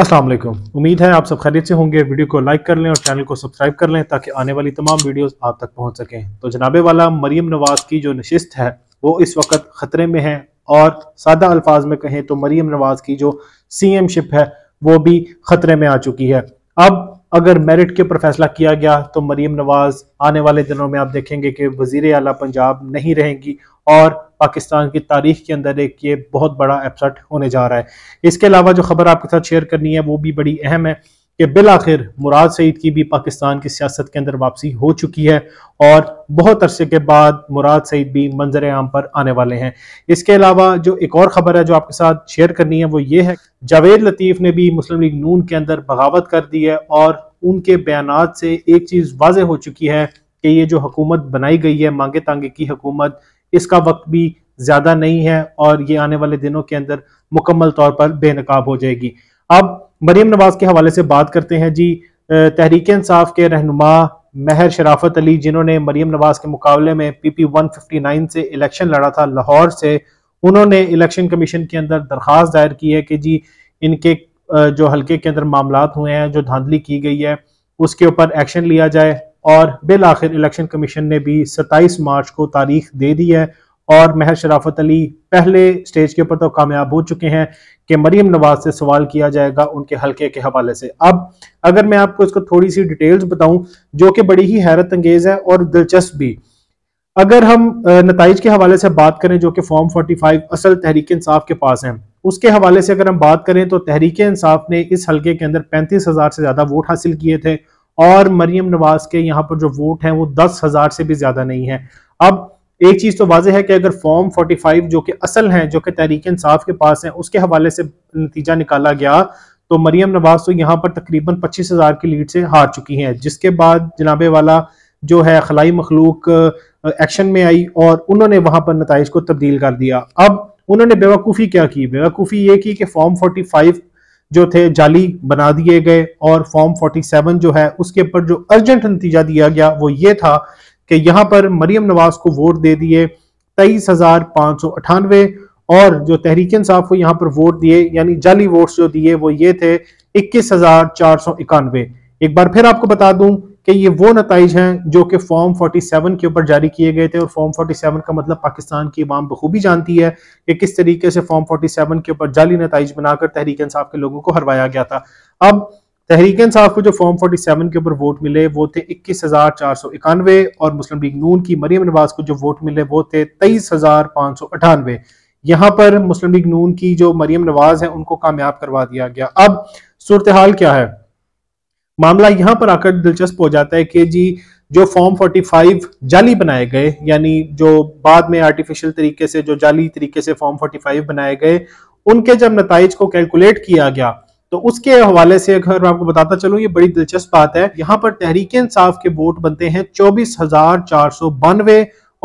असलम उम्मीद है आप सब खैरियत से होंगे वीडियो को लाइक कर लें और चैनल को सब्सक्राइब कर लें ताकि आने वाली तमाम वीडियोस आप तक पहुंच सकें तो जनाबे वाला मरीम नवाज़ की जो नशस्त है वो इस वक्त ख़तरे में है और सादा अल्फाज में कहें तो मरीम नवाज़ की जो सी है वो भी ख़तरे में आ चुकी है अब अगर मेरिट के ऊपर फैसला किया गया तो मरीम नवाज आने वाले दिनों में आप देखेंगे कि वजीर अला पंजाब नहीं रहेंगी और पाकिस्तान की तारीख के अंदर एक ये बहुत बड़ा एपसेट होने जा रहा है इसके अलावा जो खबर आपके साथ शेयर करनी है वो भी बड़ी अहम है कि बिल आखिर मुराद सईद की भी पाकिस्तान की सियासत के अंदर वापसी हो चुकी है और बहुत अरसे के बाद मुराद सईद भी मंजर आम पर आने वाले हैं इसके अलावा जो एक और खबर है जो आपके साथ शेयर करनी है वो ये है जावेद लतीफ़ ने भी मुस्लिम लीग नून के अंदर बगावत कर दी है और उनके बयान से एक चीज़ वाज हो चुकी है कि ये जो हुकूमत बनाई गई है मांगे तांगे की हुकूमत इसका वक्त भी ज़्यादा नहीं है और ये आने वाले दिनों के अंदर मुकम्मल तौर पर बेनकाब हो जाएगी अब मरीम नवाज के हवाले से बात करते हैं जी तहरीक इंसाफ के रहनुमा महर शराफत अली जिन्होंने मरीम नवाज के मुकाबले में P P one fifty nine से इलेक्शन लड़ा था लाहौर से उन्होंने इलेक्शन कमीशन के अंदर दरख्वास्त दायर की है कि जी इनके जो हल्के के अंदर मामला हुए हैं जो धांधली की गई है उसके ऊपर एक्शन लिया जाए और बिल आखिर इलेक्शन कमीशन ने भी 27 मार्च को तारीख दे दी है और महर शराफत अली पहले स्टेज के ऊपर तो कामयाब हो चुके हैं कि मरीम नवाज से सवाल किया जाएगा उनके हल्के के हवाले से अब अगर मैं आपको इसको थोड़ी सी डिटेल्स बताऊं जो कि बड़ी ही हैरत अंगेज है और दिलचस्प भी अगर हम नतज के हवाले से बात करें जो कि फॉर्म 45 असल तहरीक इंसाफ के पास है उसके हवाले से अगर हम बात करें तो तहरीक इंसाफ ने इस हल्के के अंदर पैंतीस हजार से ज्यादा वोट हासिल किए थे और मरियम नवाज के यहाँ पर जो वोट हैं वो दस हजार से भी ज्यादा नहीं है अब एक चीज़ तो वाजह है कि अगर फॉर्म 45 जो कि असल है जो कि तहरीक इंसाफ के पास है उसके हवाले से नतीजा निकाला गया तो मरियम नवाज तो यहाँ पर तकरीबन पच्चीस हज़ार की लीड से हार चुकी हैं जिसके बाद जनाबे वाला जो है खलाई मखलूक एक्शन में आई और उन्होंने वहां पर नतज को तब्दील कर दिया अब उन्होंने बेवकूफ़ी क्या की बेवकूफ़ी ये की कि फॉर्म फाइव जो थे जाली बना दिए गए और फॉर्म 47 जो है उसके ऊपर जो अर्जेंट नतीजा दिया गया वो ये था कि यहां पर मरियम नवाज को वोट दे दिए तेईस हजार पांच सौ अठानवे और जो तहरीक इंसाफ को यहाँ पर वोट दिए यानी जाली वोट्स जो दिए वो ये थे इक्कीस हजार चार सौ इक्यानवे एक बार फिर आपको बता दूं कि ये वो नतज हैं जो कि फॉर्म 47 के ऊपर जारी किए गए थे और फॉर्म 47 का मतलब पाकिस्तान की इमाम बखूबी जानती है कि किस तरीके से फॉर्म 47 के ऊपर जाली नतज बनाकर तहरीक इंसाफ के लोगों को हरवाया गया था अब तहरीक इंसाफ को जो फॉर्म 47 के ऊपर वोट मिले वो थे इक्कीस हजार चार सौ इक्यानवे और मुस्लिम लीग नून की मरियम नवाज को जो वोट मिले वो थे तेईस हजार पाँच सौ अठानवे यहाँ पर मुस्लिम लीग नून की जो मरियम नवाज है उनको कामयाब करवा दिया गया अब सूरत हाल क्या है मामला यहाँ पर आकर दिलचस्प हो जाता है कि जी जो फॉर्म 45 जाली बनाए गए यानी जो बाद में आर्टिफिशियल तरीके से जो जाली तरीके से फॉर्म 45 बनाए गए उनके जब नतज को कैलकुलेट किया गया तो उसके हवाले से अगर मैं आपको बताता चलूं ये बड़ी दिलचस्प बात है यहाँ पर तहरीक इंसाफ के वोट बनते हैं चौबीस हजार चार सौ बानवे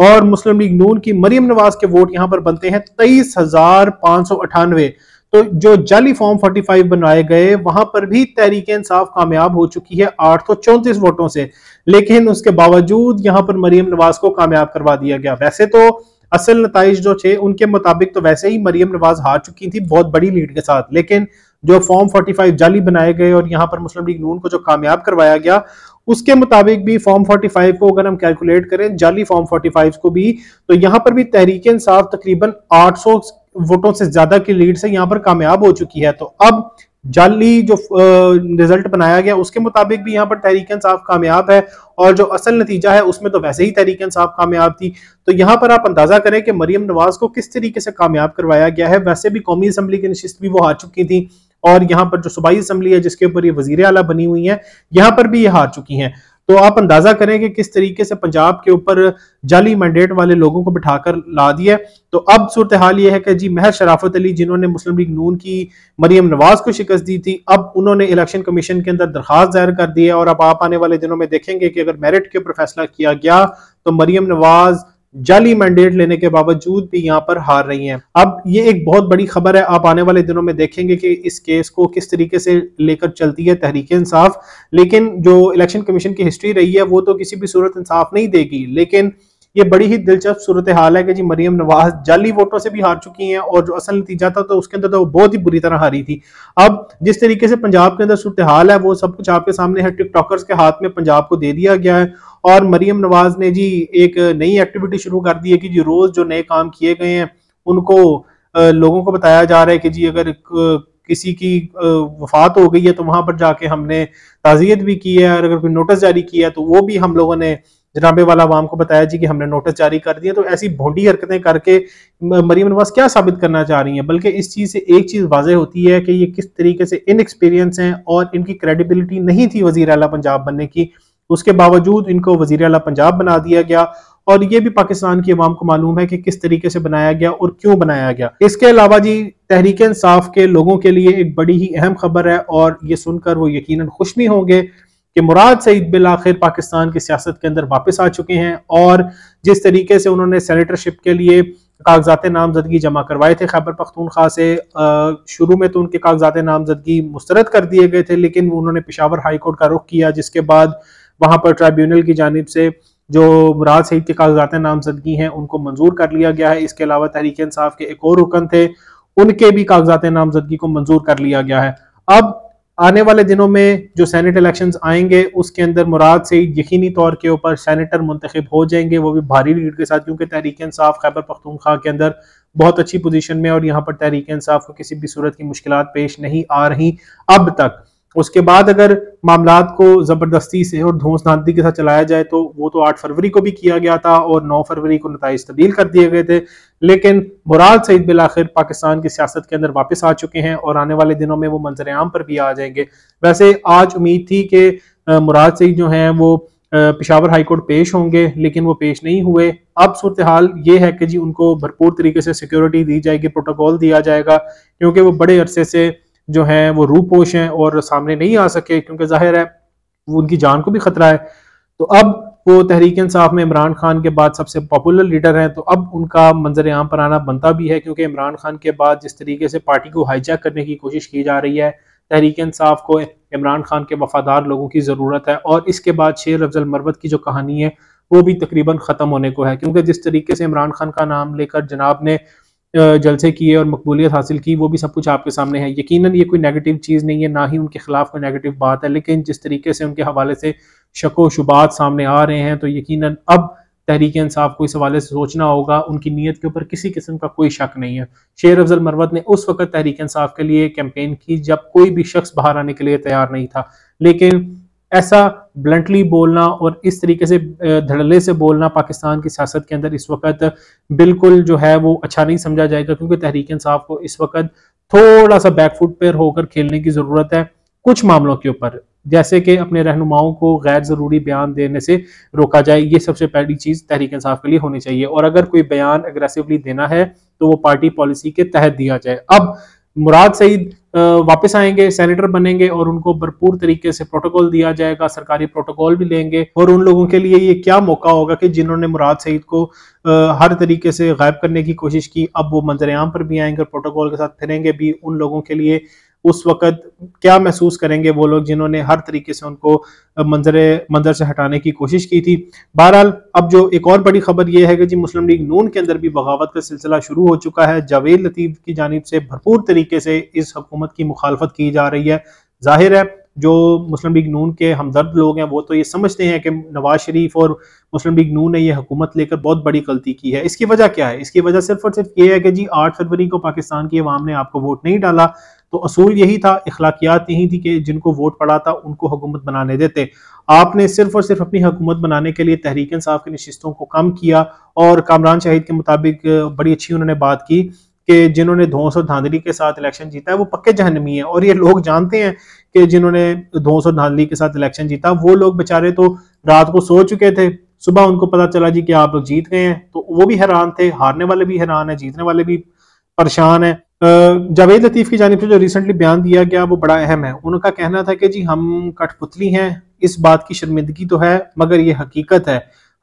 और मुस्लिम लीग नून की मरियम नवाज के वोट यहाँ पर बनते हैं तेईस हजार पांच सौ अठानवे तो जो जाली फॉर्म 45 बनाए गए वहां पर भी तहरीक इंसाफ कामयाब हो चुकी है आठ सौ चौंतीस वोटों से लेकिन उसके बावजूद यहाँ पर मरियम नवाज को कामयाब करवा दिया गया वैसे तो असल नतज जो थे उनके मुताबिक तो वैसे ही मरियम नवाज हार चुकी थी बहुत बड़ी लीड के साथ लेकिन जो फॉर्म 45 जाली बनाए गए और यहाँ पर मुस्लिम लीग नून को जो कामयाब करवाया गया उसके मुताबिक भी फॉर्म 45 को अगर हम कैलकुलेट करें जाली फॉर्म 45 को भी तो यहाँ पर भी तहरीक इंसाफ तकरीबन 800 वोटों से ज्यादा की लीड से यहाँ पर कामयाब हो चुकी है तो अब जाली जो रिजल्ट बनाया गया उसके मुताबिक भी यहाँ पर तहरीक इंसाफ कामयाब है और जो असल नतीजा है उसमें तो वैसे ही तहरीक इंसाफ कामयाब थी तो यहाँ पर आप अंदाजा करें कि मरियम नवाज को किस तरीके से कामयाब करवाया गया है वैसे भी कौमी असम्बली की नशस्त भी वो हार चुकी थी और यहाँ पर जो सूबाई असम्बली है जिसके ऊपर ये वजीर अला बनी हुई है यहाँ पर भी ये हार चुकी हैं तो आप अंदाजा करें कि किस तरीके से पंजाब के ऊपर जाली मैंडेट वाले लोगों को बिठाकर ला दिया तो अब सूरत हाल यह है कि जी महर शराफत अली जिन्होंने मुस्लिम लीग नून की मरियम नवाज को शिकस्त दी थी अब उन्होंने इलेक्शन कमीशन के अंदर दरखास्त दायर कर दी है और अब आप आने वाले दिनों में देखेंगे कि अगर मेरिट के ऊपर फैसला किया गया तो मरियम नवाज़ जाली मैंडेट लेने के बावजूद भी यहाँ पर हार रही हैं अब ये एक बहुत बड़ी खबर है आप आने वाले दिनों में देखेंगे कि इस केस को किस तरीके से लेकर चलती है तहरीक इंसाफ लेकिन जो इलेक्शन कमीशन की हिस्ट्री रही है वो तो किसी भी सूरत इंसाफ नहीं देगी लेकिन ये बड़ी ही दिलचस्प सूरत हाल है कि जी मरियम नवाज जाली वोटों से भी हार चुकी हैं और जो असल नतीजा था तो उसके अंदर तो बहुत ही बुरी तरह हारी थी अब जिस तरीके से पंजाब के अंदर सूरत हाल है वो सब कुछ आपके सामने है टिकटॉकर्स के हाथ में पंजाब को दे दिया गया है और मरियम नवाज ने जी एक नई एक्टिविटी शुरू कर दी है कि जी रोज जो नए काम किए गए हैं उनको लोगों को बताया जा रहा है कि जी अगर किसी की वफात हो गई है तो वहां पर जाके हमने ताज़ियत भी की है और अगर कोई नोटिस जारी किया है तो वो भी हम लोगों ने जनाबे वाला आवाम को बताया जी कि हमने नोटिस जारी कर दिया तो ऐसी भोंडी हरकतें करके मरीम नवाज क्या साबित करना चाह रही हैं बल्कि इस चीज़ से एक चीज़ वाजह होती है कि ये किस तरीके से इनएक्सपीरियंस हैं और इनकी क्रेडिबिलिटी नहीं थी वजीर अला पंजाब बनने की उसके बावजूद इनको वजीर अला पंजाब बना दिया गया और ये भी पाकिस्तान की आवाम को मालूम है कि किस तरीके से बनाया गया और क्यों बनाया गया इसके अलावा जी तहरीक इंसाफ के लोगों के लिए एक बड़ी ही अहम खबर है और ये सुनकर वो यकीनन खुश भी होंगे कि मुराद सईद बिल आखिर पाकिस्तान की सियासत के अंदर वापस आ चुके हैं और जिस तरीके से उन्होंने सेनेटरशिप के लिए कागजात नामजदगी जमा करवाए थे खैबर पख्तूनख्वा से शुरू में तो उनके कागजात नामजदगी मुस्तरद कर दिए गए थे लेकिन उन्होंने पिशावर हाईकोर्ट का रुख किया जिसके बाद वहाँ पर ट्राइब्यूनल की जानब से जो मुराद सईद के कागजात नामजदगी हैं उनको मंजूर कर लिया गया है इसके अलावा तहरीक इंसाफ के एक और रुकन थे उनके भी कागजात नामजदगी को मंजूर कर लिया गया है अब आने वाले दिनों में जो सैनेट इलेक्शन आएंगे उसके अंदर मुराद से यकीनी तौर के ऊपर सैनेटर मुंतखब हो जाएंगे वो भी भारी लीड के साथ क्योंकि तहरीक इंसाफ खैबर पख्तूनखा के अंदर बहुत अच्छी पोजीशन में और यहाँ पर तहरीक इंसाफ को किसी भी सूरत की मुश्किल पेश नहीं आ रही अब तक उसके बाद अगर मामला को ज़बरदस्ती से और धोस धोसनादी के साथ चलाया जाए तो वो तो 8 फरवरी को भी किया गया था और 9 फरवरी को नतज तब्दील कर दिए गए थे लेकिन मुराद सईद बिल आखिर पाकिस्तान की सियासत के अंदर वापस आ चुके हैं और आने वाले दिनों में वो मंजर आम पर भी आ जाएंगे वैसे आज उम्मीद थी कि मुराद सईद जो हैं वो पिशावर हाईकोर्ट पेश होंगे लेकिन वो पेश नहीं हुए अब सूरत हाल ये है कि जी उनको भरपूर तरीके से सिक्योरिटी दी जाएगी प्रोटोकॉल दिया जाएगा क्योंकि वो बड़े अरसे से जो हैं वो रूपोश हैं और सामने नहीं आ सके क्योंकि जाहिर है वो उनकी जान को भी खतरा है तो अब वो तहरीक इंसाफ में इमरान खान के बाद सबसे पॉपुलर लीडर हैं तो अब उनका मंजर आम पर आना बनता भी है क्योंकि इमरान खान के बाद जिस तरीके से पार्टी को हाईजैक करने की कोशिश की जा रही है तहरीक इंसाफ को इमरान खान के वफादार लोगों की ज़रूरत है और इसके बाद शेर अफजल मरवत की जो कहानी है वो भी तकरीबन ख़त्म होने को है क्योंकि जिस तरीके से इमरान खान का नाम लेकर जनाब ने जलसे किए और मकबूलियत हासिल की वो भी सब कुछ आपके सामने है यकीन ये कोई नेगेटिव चीज़ नहीं है ना ही उनके खिलाफ कोई नेगेटिव बात है लेकिन जिस तरीके से उनके हवाले से शको शुबात सामने आ रहे हैं तो यकीन अब तहरीक इंसाफ को इस हवाले से सोचना होगा उनकी नीयत के ऊपर किसी किस्म का कोई शक नहीं है शेर अफजल मरवत ने उस वक्त तहरीक इंसाफ के लिए कैंपेन की जब कोई भी शख्स बाहर आने के लिए तैयार नहीं था लेकिन ऐसा ब्लंटली बोलना और इस तरीके से धड़ल्ले से बोलना पाकिस्तान की सियासत के अंदर इस वक्त बिल्कुल जो है वो अच्छा नहीं समझा जाएगा क्योंकि तहरीक इंसाफ को इस वक्त थोड़ा सा बैकफुट पर होकर खेलने की ज़रूरत है कुछ मामलों के ऊपर जैसे कि अपने रहनुमाओं को गैर ज़रूरी बयान देने से रोका जाए ये सबसे पहली चीज़ तहरीक इंसाफ के लिए होनी चाहिए और अगर कोई बयान अग्रेसिवली देना है तो वो पार्टी पॉलिसी के तहत दिया जाए अब मुराद सईद वापस आएंगे सेनेटर बनेंगे और उनको भरपूर तरीके से प्रोटोकॉल दिया जाएगा सरकारी प्रोटोकॉल भी लेंगे और उन लोगों के लिए ये क्या मौका होगा कि जिन्होंने मुराद सईद को हर तरीके से गायब करने की कोशिश की अब वो मंजर आम पर भी आएंगे प्रोटोकॉल के साथ फिरेंगे भी उन लोगों के लिए उस वक़्त क्या महसूस करेंगे वो लोग जिन्होंने हर तरीके से उनको मंजर मंजर से हटाने की कोशिश की थी बहरहाल अब जो एक और बड़ी खबर यह है कि जी मुस्लिम लीग नून के अंदर भी बगावत का सिलसिला शुरू हो चुका है जावेद लतीफ़ की जानब से भरपूर तरीके से इस हुकूमत की मुखालफत की जा रही है जाहिर है जो मुस्लिम लीग नून के हमदर्द लोग हैं वो तो ये समझते हैं कि नवाज शरीफ और मुस्लिम लीग नून ने यह हुकूमत लेकर बहुत बड़ी गलती की है इसकी वजह क्या है इसकी वजह सिर्फ और सिर्फ ये है कि जी आठ फरवरी को पाकिस्तान की अवाम ने आपको वोट नहीं डाला तो असूल यही था अखलाकियात यही थी कि जिनको वोट पड़ा था उनको हुकूमत बनाने देते आपने सिर्फ और सिर्फ अपनी हुकूमत बनाने के लिए तहरीक इंसाफ की नशस्तों को कम किया और कामरान शाहिद के मुताबिक बड़ी अच्छी उन्होंने बात की कि जिन्होंने धोस और धांधली के साथ इलेक्शन जीता है वो पक्के जहनमी है और ये लोग जानते हैं कि जिन्होंने धोस और धांधली के साथ इलेक्शन जीता वो लोग बेचारे तो रात को सो चुके थे सुबह उनको पता चला जी कि आप लोग जीत गए हैं तो वो भी हैरान थे हारने वाले भी हैरान है जीतने वाले भी परेशान है जावेद लतीफ़ की जानब से जो रिसेंटली बयान दिया गया वो बड़ा अहम है उनका कहना था कि जी हम कठपुतली हैं इस बात की शर्मिंदगी तो है मगर ये हकीकत है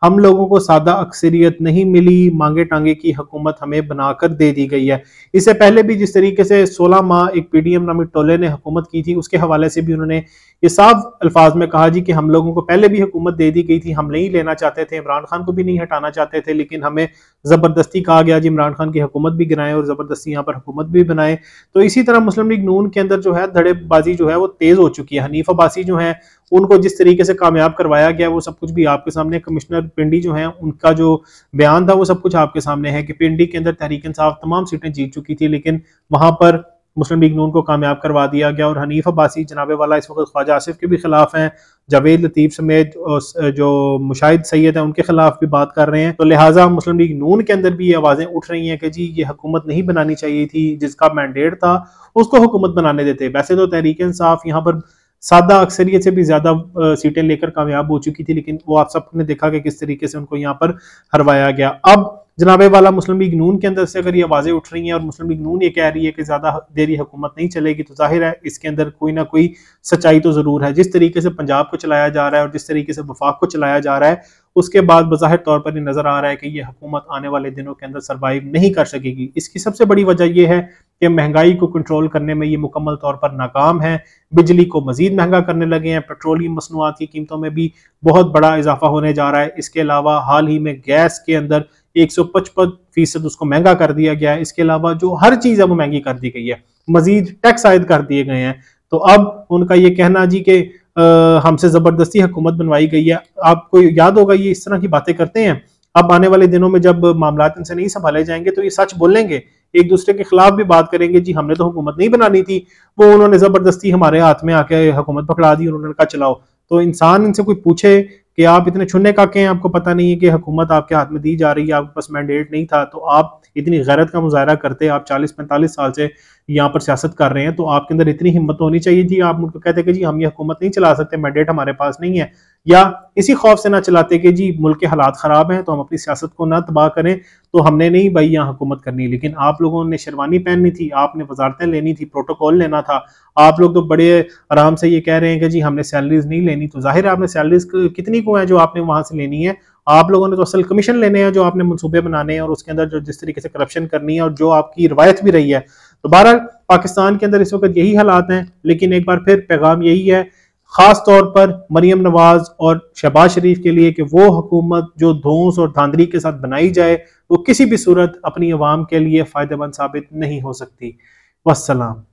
हम लोगों को सादा अक्सरियत नहीं मिली मांगे टांगे की हकूमत हमें बनाकर दे दी गई है इससे पहले भी जिस तरीके से 16 माह एक पीडीएम नामी टोले ने हकूमत की थी उसके हवाले से भी उन्होंने ये साफ अल्फाज में कहा जी कि हम लोगों को पहले भी हकूमत दे दी गई थी हम नहीं लेना चाहते थे इमरान खान को भी नहीं हटाना चाहते थे लेकिन हमें ज़बरदस्ती कहा गया जी इमरान खान की हुकूमत भी गिराएं और ज़बरदस्ती यहाँ पर हुकूमत भी बनाए तो इसी तरह मुस्लिम लीग नून के अंदर जो है धड़ेबाजी जो है वो तेज़ हो चुकी है हनीफ अबासी जो है उनको जिस तरीके से कामयाब करवाया गया वो सब कुछ भी आपके सामने कमिश्नर पिंडी जो है उनका जो बयान था वो सब कुछ आपके सामने है कि पिंडी के अंदर तहरीक इंसाफ तमाम सीटें जीत चुकी थी लेकिन वहां पर मुस्लिम लीग नून को कामयाब करवा दिया गया और हनीफ अब्बासी जनाबे वाला इस वक्त ख्वाजा आसिफ के भी खिलाफ हैं जावेद लतीफ़ समेत जो मुशाहिद सैयद है उनके खिलाफ भी बात कर रहे हैं तो लिहाजा मुस्लिम लीग नून के अंदर भी ये आवाज़ें उठ रही हैं कि जी ये हुकूमत नहीं बनानी चाहिए थी जिसका मैंडेट था उसको हुकूमत बनाने देते वैसे तो तहरीक इंसाफ यहाँ पर सादा अक्सरियत से भी ज्यादा सीटें लेकर कामयाब हो चुकी थी लेकिन वो आप सबने देखा कि किस तरीके से उनको यहाँ पर हरवाया गया अब जनाबे वाला मुस्लिम लीग नून के अंदर से अगर ये आवाज़ें उठ रही हैं और मुस्लिम लीग नून ये कह रही है कि ज़्यादा देरी हुकूमत नहीं चलेगी तो जाहिर है इसके अंदर कोई ना कोई सच्चाई तो ज़रूर है जिस तरीके से पंजाब को चलाया जा रहा है और जिस तरीके से वफाक को चलाया जा रहा है उसके बाद बज़ाहिर तौर पर ये नज़र आ रहा है कि ये हुकूमत आने वाले दिनों के अंदर सर्वाइव नहीं कर सकेगी इसकी सबसे बड़ी वजह यह है कि महंगाई को कंट्रोल करने में ये मुकम्मल तौर पर नाकाम है बिजली को मजीद महंगा करने लगे हैं पेट्रोलियम मसनूआत की कीमतों में भी बहुत बड़ा इजाफा होने जा रहा है इसके अलावा हाल ही में गैस के अंदर एक सौ पचपन फीसद उसको महंगा कर दिया गया है इसके अलावा जो हर चीज़ है वो महंगी कर दी गई है मजीद टैक्स आयद कर दिए गए हैं तो अब उनका ये कहना जी के हमसे ज़बरदस्ती हुकूमत बनवाई गई है आपको याद होगा ये इस तरह की बातें करते हैं अब आने वाले दिनों में जब मामला इनसे नहीं संभाले जाएंगे तो ये सच बोलेंगे एक दूसरे के खिलाफ भी बात करेंगे जी हमने तो हुकूमत नहीं बनानी थी वो उन्होंने जबरदस्ती हमारे हाथ में आके हुकूमत पकड़ा दी उन्होंने कहा चलाओ तो इंसान इनसे कोई पूछे कि आप इतने छुने काके हैं आपको पता नहीं है कि हुकूमत आपके हाथ में दी जा रही है आपके पास मैंडेट नहीं था तो आप इतनी गैरत का मुजाहरा करते आप चालीस पैंतालीस साल से यहाँ पर सियासत कर रहे हैं तो आपके अंदर इतनी हिम्मत होनी चाहिए जी आप उनको कहते कि जी हम ये हुकूमत नहीं चला सकते मैंडेट हमारे पास नहीं है या इसी खौफ से ना चलाते कि जी मुल्क के हालात ख़राब हैं तो हम अपनी सियासत को ना तबाह करें तो हमने नहीं भाई यहाँ हुकूमत करनी लेकिन आप लोगों ने शेरवानी पहननी थी आपने वजारतें लेनी थी प्रोटोकॉल लेना था आप लोग तो बड़े आराम से ये कह रहे हैं कि जी हमने सैलरीज नहीं लेनी तो जाहिर है आपने सैलरीज कितनी को है जो आपने वहाँ से लेनी है आप लोगों ने तो असल कमीशन लेने हैं जो आपने मनसूबे बनाने हैं और उसके अंदर जो जिस तरीके से करप्शन करनी है और जो आपकी रवायत भी रही है तो बहरहाल पाकिस्तान के अंदर इस वक्त यही हालात हैं लेकिन एक बार फिर पैगाम यही है खास तौर पर मरियम नवाज और शहबाज शरीफ के लिए कि वो हुकूमत जो धोस और धांधली के साथ बनाई जाए वो किसी भी सूरत अपनी आवाम के लिए फ़ायदेमंद साबित नहीं हो सकती वसलाम